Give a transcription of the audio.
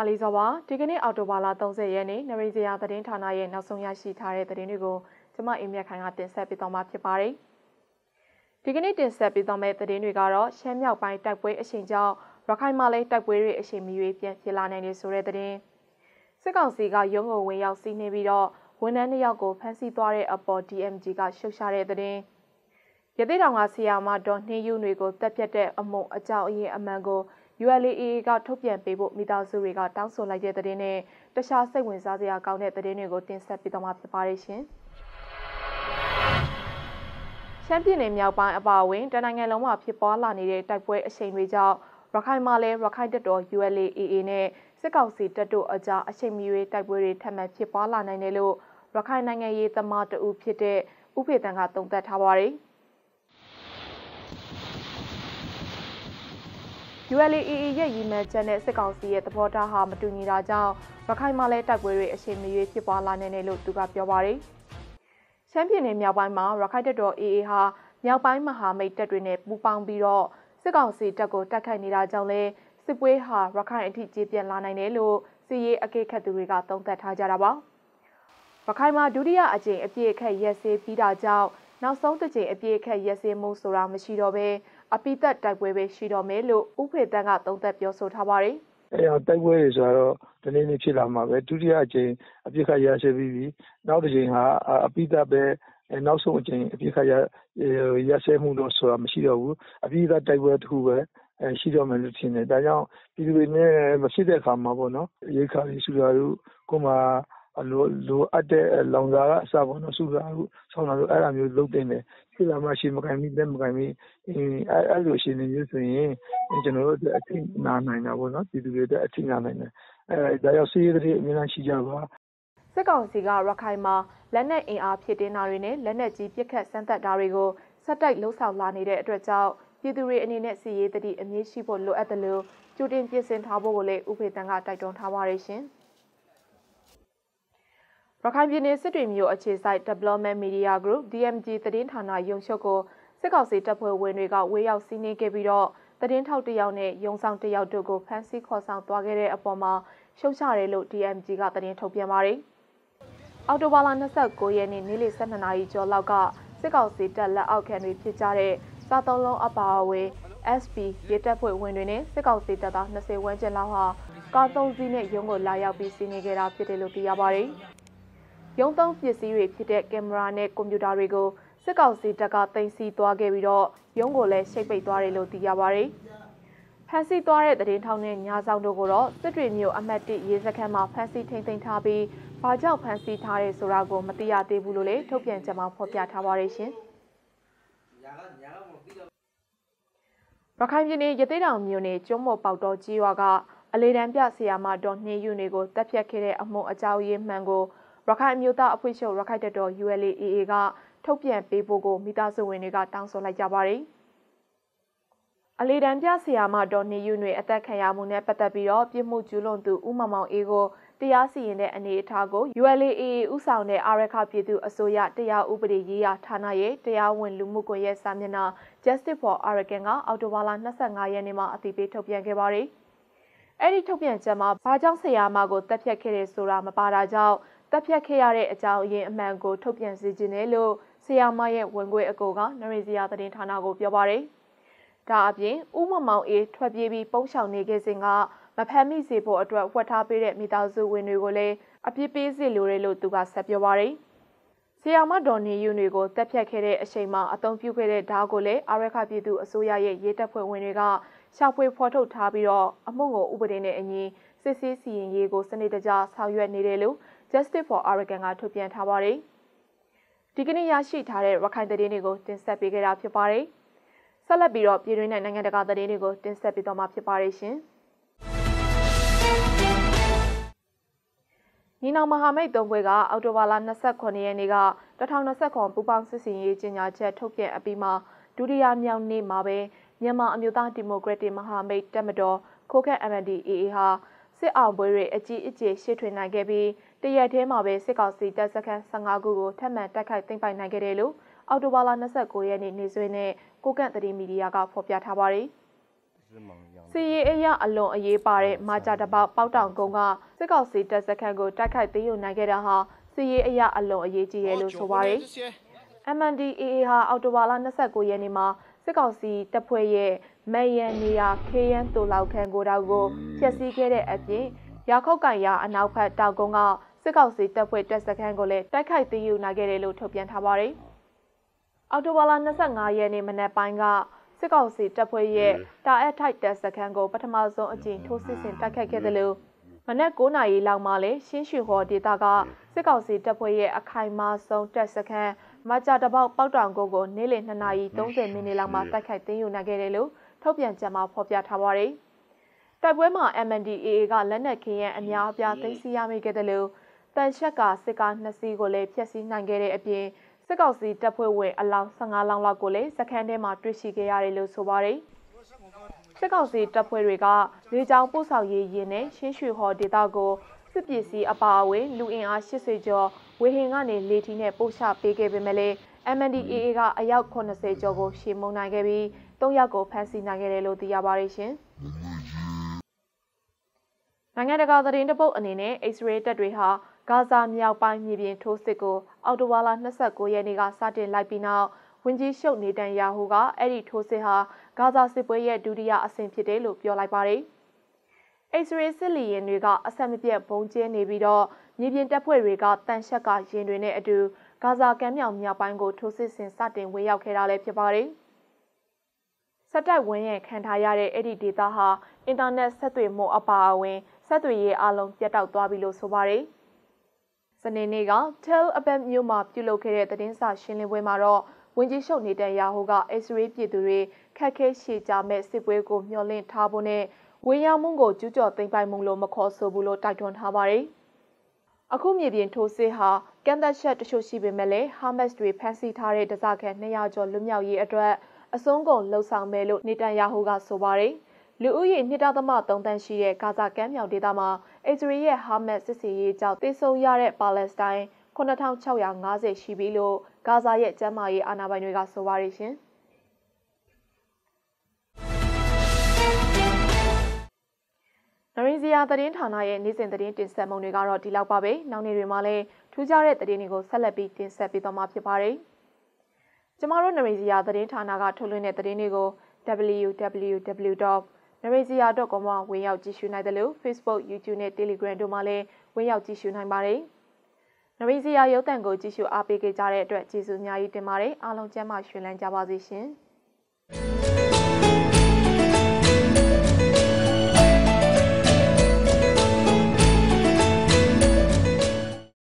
ဟာလီဇောပါဒီကနေ့အော်တိုဘာလ30ရက်နေ့နရီဇယာသတင်းဌာနရဲ့နောက်ဆုံးရရှိထားတဲ့သတင်းတွေကိုကျွန်မအင်းမြခိုင်ကတင်ဆက်ပေးသွားမှာဖြစ်ပါတယ်။ဒီကနေ့တင်ဆက်ပေးသွားမယ့်သတင်းတွေကတော့ရှမ်းမြောက်ပိုင်းတိုက်ပွဲအရှိန်ကြောင့်ရခိုင်မှာလည်းတိုက်ပွဲတွေအရှိန်မရွေးပြန်ဖြစ်လာနိုင်တယ်ဆိုတဲ့သတင်း။စစ်ကောင်စီကရုံးကိုဝင်ရောက်စီးနှင်းပြီးတော့ဝန်ထမ်းတစ်ယောက်ကိုဖမ်းဆီးသွားတဲ့အပေါ် DMG ကရှုတ်ချတဲ့သတင်း။ရသေးတောင်ကဆီယာမဒေါ်နှင်းယူတွေကိုတက်ပြတ်တဲ့အမုံအကြောင်းအရင်အမှန်ကို ULAA ကထုတ်ပြန်ပေးဖို့မိသားစုတွေကတောင်းဆိုလိုက်တဲ့သတင်းနဲ့တခြားစိတ်ဝင်စားစရာကောင်းတဲ့သတင်းတွေကိုတင်ဆက်ပေးသွားမှာဖြစ်ပါတယ်ရှင်။ရှမ်းပြည်နယ်မြောက်ပိုင်းအပါအဝင်တနိုင်ငံလုံးမှာဖြစ်ပွားလာနေတဲ့တိုက်ပွဲအချိန်တွေကြောင့်ရခိုင်မှာလည်းရခိုင်တပ်တော် ULAAA နဲ့စစ်ကောင်စီတပ်တို့အကြားအချိန်မီ၍တိုက်ပွဲတွေထပ်မံဖြစ်ပွားလာနိုင်တယ်လို့ရခိုင်နိုင်ငံရေးသမားတဦးဖြစ်တဲ့ဥဖေတန်ကတုံ့သက်ထားပါတယ်။ ULAE ရဲ့ရည်မှန်းချက်နဲ့စစ်ကောင်စီရဲ့သဘောထားဟာမတူညီတာကြောင့်ရခိုင်မှာလည်းတိုက်ပွဲတွေအရှိန်မရွေးဖြစ်ပွားလာနိုင်တယ်လို့သူကပြောပါတယ်။ရှမ်းပြည်နယ်မြောက်ပိုင်းမှာရခိုင်တပ်တော် AA ဟာမြောက်ပိုင်းမဟာမိတ်တပ်တွေနဲ့ပူးပေါင်းပြီးတော့စစ်ကောင်စီတပ်ကိုတိုက်ခိုက်နေတာကြောင့်လည်းစစ်ပွဲဟာရခိုင်အထိကျေပြတ်လာနိုင်တယ်လို့စီရေးအကဲခတ်သူတွေကသုံးသပ်ထားကြတာပါ။ရခိုင်မှာဒုတိယအကြိမ်အပြည့်အခက်ရက်စေးပြီးတာကြောင့်နောက်ဆုံးတစ်ကြိမ်အပြည့်အခက်ရက်စေးမှုဆိုတာမရှိတော့ဘဲအပိသက်တိုက်ပွဲပဲရှိတော့မယ်လို့ဥဖေတန်းကသုံးသပ်ပြောဆိုထားပါတယ်။အဲအောင်တိုက်ပွဲတွေဆိုတော့ဒီနေ့နေ့ဖြစ်လာမှာပဲဒုတိယအကြိမ်အပြစ်ခတ်ရရှိပြီးပြီနောက်တစ်ကြိမ်ဟာအပိသက်ပဲနောက်ဆုံးအကြိမ်အပြစ်ခတ်ရရရှိမှုတော့ဆိုတာမရှိတော့ဘူးအပိသက်တိုက်ပွဲတစ်ခုပဲအဲရှိတော့မယ်လို့ထင်တယ်ဒါကြောင့်ပြည်သူတွေနဲ့မဖြစ်တဲ့အခါမှာပေါ့နော်ရေခါတွေရှိတာတို့ကိုမှလိုအပ်တဲ့လောင်စာကအစပေါ့နော်စုတာတို့ဆောင်းတာတို့အဲ့ဒါမျိုးလုပ်သင့်တယ်။ဖြစ်လာမှရှေ့မကိုင်မိလက်မကိုင်မိအဲ့လိုအခြေအနေမျိုးဆိုရင်ကျနော်တို့အတွက်အထိနာနိုင်တာပေါ့နော်။ပြည်သူတွေအတွက်အထိနာနိုင်တယ်။ဒါကြောင့်စစ်ရေးသတိအမြဲတမ်းရှိကြပါ။”စစ်ကောင်စီကရခိုင်မှာလက်နက်အင်အားဖြည့်တင်းတာတွေနဲ့လက်နက်ကြီးပစ်ခတ်စမ်းသပ်တာတွေကိုဆက်တိုက်လုပ်ဆောင်လာနေတဲ့အတွက်ကြောင့်ပြည်သူတွေအနေနဲ့စစ်ရေးသတိအမြဲရှိဖို့လိုအပ်သလိုကြိုတင်ပြင်ဆင်ထားဖို့ကိုလည်းဦးဖေသန်းကတိုက်တွန်းထားပါတယ်ရှင်။ရခိုင်ပြည်နယ်စစ်တွေမြို့အခြေစိုက် Development Media Group DMG သတင်းဌာနရုံချုပ်ကိုစစ်ကောင်စီတပ်ဖွဲ့ဝင်တွေကဝေရောက်စီးနင်းခဲ့ပြီးတော့သတင်းထောက်တယောက်နဲ့ရုံဆောင်တယောက်တို့ကိုဖမ်းဆီးခေါ်ဆောင်သွားခဲ့တဲ့အပေါ်မှာရှုတ်ချတယ်လို့ DMG ကသတင်းထုတ်ပြန်ပါတယ်။အောက်တိုဘာလ29ရက်နေ့နေ့လယ်12နာရီကျော်လောက်ကစစ်ကောင်စီတပ်လက်အောက်ခံတွေဖြစ်ကြတဲ့စာသုံးလုံးအပါအဝင် SP ရဲတပ်ဖွဲ့ဝင်တွေနဲ့စစ်ကောင်စီတပ်သား20ဝန်းကျင်လောက်ဟာကားသုံးစီးနဲ့ရုံးကိုလာရောက်ပြီးစီးနေကြတာဖြစ်တယ်လို့သိရပါတယ်။ရုံးသုံးပစ္စည်းတွေဖြစ်တဲ့ကင်မရာနဲ့ကွန်ပျူတာတွေကိုစစ်ကောင်စီတပ်ကသိမ်းဆီးသွားခဲ့ပြီးတော့ရုံးကိုလည်းရှိတ်ပိတ်သွားတယ်လို့သိရပါတယ်။ဖမ်းဆီးသွားတဲ့တရင်ထောင်နဲ့ညာဆောင်တို့ကိုတော့စစ်တွေမျိုးအမှတ်၁ရေစခန်းမှာဖမ်းဆီးထိန်းသိမ်းထားပြီးဘာကြောင့်ဖမ်းဆီးထားတယ်ဆိုတာကိုမသိရသေးဘူးလို့လည်းထုတ်ပြန်ချက်မှာဖော်ပြထားပါတယ်ရှင်။ရခိုင်ပြည်နယ်ရသေးတောင်မြို့နယ်ကျွန်းမော်ပေါတော့ကြီးရွာကအလေတံပြဆီယာမတော်နှင်းယူနေကိုတက်ဖြတ်ခဲ့တဲ့အမှုအကြောင်းရင်းမှန်ကိုရခိုင်အမျိုးသားအဖွဲ့ချုပ်ရခိုင်တပ်တော် ULAAA ကထုတ်ပြန်ပေးဖို့ကိုမိသားစုဝင်တွေကတောင်းဆိုလိုက်ကြပါတယ်။အလီဒန်ပြဆရာမတော်နေယူနွေအသက်ခံရမှုနဲ့ပတ်သက်ပြီးတော့ပြစ်မှုကျူးလွန်သူဦးမောင်မောင်အေးကိုတရားစီရင်တဲ့အနေအထားကို ULAA ဥဆောင်တဲ့အာရခပြည်သူအစိုးရတရားဥပဒေရေးရာဌာနရဲ့တရားဝင်လူမှုကွန်ရက်စာမျက်နှာ Justice for Arakan ကအော်တိုဘာလ25ရက်နေ့မှာအသိပေးထုတ်ပြန်ခဲ့ပါတယ်။အဲ့ဒီထုတ်ပြန်ချက်မှာဘာကြောင့်ဆရာမကိုတပ်ဖြတ်ခဲ့တယ်ဆိုတာမပါတာကြောင့်တပ်ဖြတ်ခဲ့ရတဲ့အကြောင်းအရင်းအမှန်ကိုထုတ်ပြန်စေချင်တယ်လို့ဆရာမရဲ့ဝင်ခွေအကိုကနရိစီယာသတင်းဌာနကိုပြောပါရယ်။ဒါအပြင်ဥမမောင်အေးထွက်ပြေးပြီးပုံရှောင်နေခဲ့စဉ်ကမဖမ်းမိစေဖို့အတွက်ဝှက်ထားပေးတဲ့မိသားစုဝင်တွေကိုလည်းအပြစ်ပေးစေလိုတယ်လို့သူကဆက်ပြောပါရယ်။ဆရာမဒေါ်နေယူတွေကိုတက်ဖြတ်ခဲ့တဲ့အချိန်မှာအသုံးပြုခဲ့တဲ့ဓာတ်ကိုလည်းအာရခပြည်သူအစိုးရရဲ့ရေးတပ်ဖွဲ့ဝင်တွေကရှာဖွေဖော်ထုတ်ထားပြီးတော့အမှုကိုဥပဒေနဲ့အညီစစ်ဆေးစီရင်ရေးကို စနစ်တကျဆောင်ရွက်နေတယ်လို့ Justice for Arakan ကထုတ်ပြန်ထားပါတယ်။ဒီကနေ့ရရှိထားတဲ့ရခိုင်သတင်းတွေကို တင်ဆက်ပေးခဲ့တာဖြစ်ပါတယ်။ဆက်လက်ပြီးတော့ပြည်တွင်းနဲ့နိုင်ငံတကာသတင်းတွေကိုတင်ဆက်ပေးသွားမှာဖြစ်ပါတယ်ရှင်။ညီနောင်မဟာမိတ်သုံးဘွဲကအောက်တိုဘာလ29ရက်နေ့က2020ပူပေါင်းစစ်စင်ရေးကြေညာချက်ထုတ်ပြန်အပြီးမှာဒုတိယမြောက်နေ့မှာပဲမြန်မာအမျိုးသားဒီမိုကရက်တစ်မဟာမိတ်တက်မတော်ခိုခက် MNDAA ဟာစစ်အောင်ပွဲတွေအကြီးအကျယ်ရှေ့ထွင်နိုင်ခဲ့ပြီးတရက်ထဲမှာပဲစစ်ကောင်စီတပ်စခန်း15ခုကိုထပ်မံတိုက်ခိုက်သိမ်းပိုက်နိုင်ခဲ့တယ်လို့အော်တိုဘာလ29ရက်နေ့နေ့စွဲနဲ့ကိုကန့်သတင်းမီဒီယာကဖော်ပြထားပါတယ်။စီရီအရအလွန်အရေးပါတဲ့မာကြာတပေါက်ပေါက်တောင်ကုန်းကစစ်ကောင်စီတပ်စခန်းကိုတိုက်ခိုက်သိမ်းယူနိုင်ခဲ့တာဟာစီရီအရအလွန်အရေးကြီးတယ်လို့ဆိုပါတယ်။ MNDAA ဟာအော်တိုဘာလ29ရက်နေ့မှာစစ်ကောင်စီတပ်ဖွဲ့ရဲ့မယန်နေရာခေရန်တူလောက်ခံကိုတောက်ကိုဖျက်ဆီးခဲ့တဲ့အပြင်ရာခောက်ကန်ရအနောက်ဘက်တောက်ကုန်းကစစ်ကောင်စီတပ်ဖွဲ့တပ်စခန်းကိုလည်းတိုက်ခိုက်သိမ်းယူနိုင်ခဲ့တယ်လို့ထုတ်ပြန်ထားပါတယ်။အောက်တိုဘာလ25ရက်နေ့မနက်ပိုင်းကစစ်ကောင်စီတပ်ဖွဲ့ရဲ့တာအက်ထိုက်တပ်စခန်းကိုပထမဆုံးအကြိမ်ထိုးစစ်ဆင်တိုက်ခိုက်ခဲ့တယ်လို့မနက်9:00နာရီလောက်မှလည်းရှင်းရွှေဟော်ဒေသကစစ်ကောင်စီတပ်ဖွဲ့ရဲ့အခိုင်အမာဆုံးတပ်စခန်းမကြာတပေါက်ပေါက်တောင်ကုန်းကိုနေ့လယ်2နာရီ30မိနစ်လောက်မှာတိုက်ခိုက်သိမ်းယူနိုင်ခဲ့တယ်လို့ထုတ်ပြန်ချက်မှာဖော်ပြထားပါတယ်။တိုက်ပွဲမှာ MNDAA ကလက်နက်ခဲယမ်းအများအပြားသိမ်းဆည်းရမိခဲ့တယ်လို့တန်ချက်ကစစ်ကား2စီးကိုလည်းဖျက်ဆီးနိုင်ခဲ့တဲ့အပြင်စစ်ကောင်စီတပ်ဖွဲ့ဝင်အလောင်း15လောင်းလောက်ကိုလည်းစခန်းထဲမှာတွေ့ရှိခဲ့ရတယ်လို့ဆိုပါတယ်။စစ်ကောင်စီတပ်ဖွဲ့တွေကလေကြောင်းပို့ဆောင်ရေးရင်နဲ့ရှင်းရွှေဟော်ဒေသကိုစစ်ပစ္စည်းအပါအဝင်လူအင်အား80ကျော်ဝေဟင်ကနေလေထီနဲ့ပို့ချပေးခဲ့ပေမဲ့လည်း MNDAA ကအယောက်80ကျော်ကိုရှေ့မုံနိုင်ခဲ့ပြီး၃ယောက်ကိုဖမ်းဆီးနိုင်ခဲ့တယ်လို့သိရပါတယ်ရှင်။နိုင်ငံတကာသတင်းတပုတ်အနေနဲ့ Israel တပ်တွေဟာဂါဇာမြောက်ပိုင်းမြေပြင်ထိုးစစ်ကိုအော်တိုဝါလာ29ရက်နေ့ကစတင်လိုက်ပြီးနောက်ဝန်ကြီးချုပ်နေတန်ယာဟူကအဲ့ဒီထိုးစစ်ဟာဂါဇာစစ်ပွဲရဲ့ဒုတိယအဆင့်ဖြစ်တယ်လို့ပြောလိုက်ပါတယ်။ X-ray စစ်လီရင်တွေကအဆက်မပြတ်ဘုံကျင်းနေပြီးတော့မြေပြင်တပ်ဖွဲ့တွေကတန်ရှက်ကရင်တွေနဲ့အတူဂါဇာကမ်းမြောင်မြောက်ပိုင်းကိုထိုးစစ်ဆင်စတင်ဝင်ရောက်ခဲ့တာလည်းဖြစ်ပါတယ်။စက်တိုက်ဝင်ရခံထားရတဲ့အဲ့ဒီဒေတာဟာအင်တာနက်ဆက်သွယ်မှုအပါအဝင်ဆက်သွယ်ရေးအလုံးပြတ်တောက်သွားပြီလို့ဆိုပါတယ်။စနေနေ့က Tel Aviv မြို့မှာပြုလုပ်ခဲ့တဲ့သတင်းစာရှင်းလင်းပွဲမှာတော့ဝန်ကြီးချုပ်နေတန်ယာဟိုက X-ray ပြည်သူတွေခက်ခဲရှည်ကြမဲ့စစ်ပွဲကိုမျှော်လင့်ထားဖို့နဲ့ဝင်ရောက်မှုကိုကျူးကျော်သိမ်းပိုက်မှုလို့မခေါ်ဆိုဘူးလို့တိုက်တွန်းထားပါတယ်။အခုမြေပြင်ထိုးစစ်ဟာကန့်သက်ချက်တချို့ရှိပေမဲ့လည်းဟာမတ်စ်တွေဖမ်းဆီးထားတဲ့တစားခဲ200ကျော်လွတ်မြောက်ရေးအတွက်အဆုံးကုန်လှုံ့ဆော်မယ်လို့နေတန်ယာဟူကဆိုပါတယ်။လူဦးရေ2.3တန်းရှိတဲ့ဂါဇာကမ်းမြောင်ဒေသမှာအစ္စရေးရဲ့ဟာမက်စစ်စီရေးကြောင့်တိုက်ဆုံရတဲ့ပါလက်စတိုင်း9650ရှိပြီလို့ဂါဇာရဲ့ကျန်းမာရေးအာဏာပိုင်တွေကဆိုပါတယ်ရှင်။။နရင်းစရာသတင်းဌာနရဲ့နေ့စဉ်သတင်းတင်ဆက်မှုတွေကတော့ဒီလောက်ပါပဲ။နောက်နေ့တွေမှာလည်းထူးခြားတဲ့သတင်းတွေကိုဆက်လက်ပြီးတင်ဆက်ပေးသွားမှာဖြစ်ပါတယ်။ကျမတို့နရင်းစရာသတင်းဌာနကထုတ်လွှင့်တဲ့သတင်းတွေကို www.narizia.com မှာဝင်ရောက်ကြည့်ရှုနိုင်တယ်လို့ Facebook, YouTube နဲ့ Telegram တို့မှာလည်းဝင်ရောက်ကြည့်ရှုနိုင်ပါတယ်။နရီစီယာရုပ်တံကိုကြည့်ရှုအားပေးခဲ့ကြတဲ့အတွက်ကျေးဇူးအများကြီးတင်ပါတယ်။အားလုံးကျန်းမာရှင်လန်းကြပါစေရှင်။